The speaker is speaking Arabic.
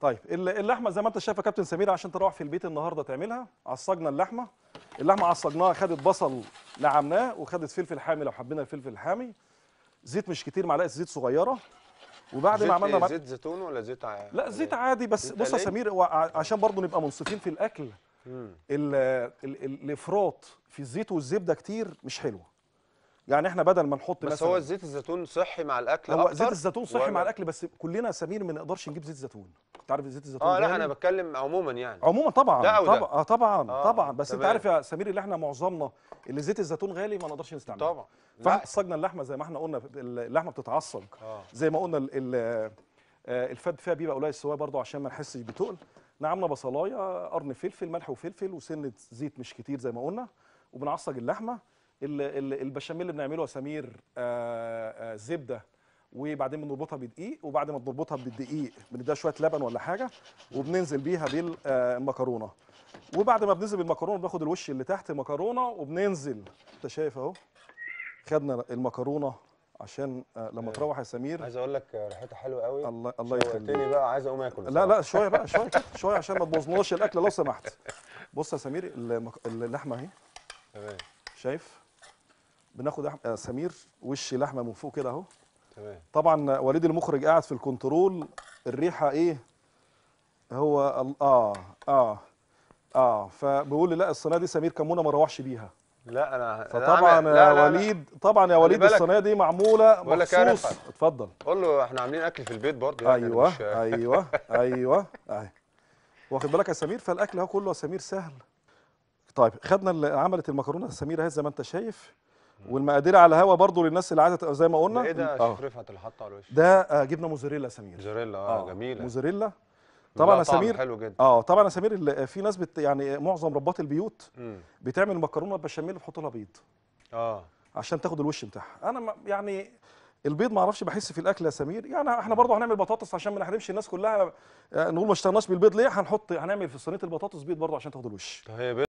طيب اللحمه زي ما انت شايف يا كابتن سمير عشان تروح في البيت النهارده تعملها عصجنا اللحمه اللحمه عصجناها خدت بصل نعمناه وخدت فلفل حامي لو حبينا الفلفل الحامي زيت مش كتير معلقه زيت صغيره وبعد ما عملنا إيه؟ زيت زيتون ولا زيت عادي لا زيت عادي بس بص يا سمير عشان برضه نبقى منصفين في الاكل الافراط في الزيت والزبده كتير مش حلوه يعني احنا بدل ما نحط بس مثلا هو زيت الزيتون صحي مع الاكل هو زيت الزيتون صحي مع الاكل بس كلنا سمير ما نقدرش نجيب زيت زيتون انت عارف زيت الزيتون اه لا انا بتكلم عموما يعني عموما طبعا طبعا آه طبعا آه طبعا بس تمام. انت عارف يا سمير اللي احنا معظمنا اللي زيت الزيتون غالي ما نقدرش نستعمله طبعا فعصجنا اللحمه زي ما احنا قلنا اللحمه بتتعصج آه. زي ما قلنا آه، الفد فيها بيبقى قليل السوايه برضو عشان ما نحسش بتقل نعمنا بصلايه قرن فلفل ملح وفلفل وسنه زيت مش كتير زي ما قلنا وبنعصج اللحمه البشاميل اللي بنعمله يا سمير آه، آه، زبده وبعدين بنربطها بدقيق وبعد ما بنربطها بالدقيق بنديها شويه لبن ولا حاجه وبننزل بيها بالمكرونه آه، وبعد ما بننزل بالمكرونه بناخد الوش اللي تحت المكرونه وبننزل انت شايف اهو خدنا المكرونه عشان لما تروح يا سمير عايز اقول لك ريحتها حلوه قوي الله الله يخليك بقى عايز اقوم اكل لا لا شويه بقى شويه شويه عشان ما تبوظناش الاكل لو سمحت بص يا سمير اللحمه اهي تمام شايف بناخد آه، سمير وش لحمه من فوق كده اهو تمام طبعا وليد المخرج قاعد في الكنترول الريحه ايه هو اه اه اه فبيقول لي لا الصينيه دي سمير كمونه ما روحش بيها لا انا فطبعا أنا لا لا يا وليد طبعا يا وليد الصينيه دي معموله مخصوص اتفضل قول له احنا عاملين اكل في البيت برضه يعني، ايوه مش... ايوه ايوه ايوه واخد بالك يا سمير فالاكل اهو كله يا سمير سهل طيب خدنا اللي عملت المكرونه سمير اهي زي ما انت شايف والمقادير على الهواء برضو للناس اللي عايزه زي ما قلنا ده ايه ده يا آه. شيف على الوش ده آه جبنا موزاريلا سمير موزاريلا اه, آه، جميله موزاريلا طبعا يا سمير حلو جدا اه طبعا سمير في ناس بت يعني معظم ربات البيوت مم. بتعمل مكرونه بشاميل بتحط لها بيض اه عشان تاخد الوش بتاعها انا يعني البيض ما اعرفش بحس في الاكل يا سمير يعني احنا برضه هنعمل بطاطس عشان ما نحرمش الناس كلها آه، نقول ما اشتغلناش بالبيض ليه هنحط هنعمل في صينيه البطاطس بيض برضه عشان تاخد الوش طيب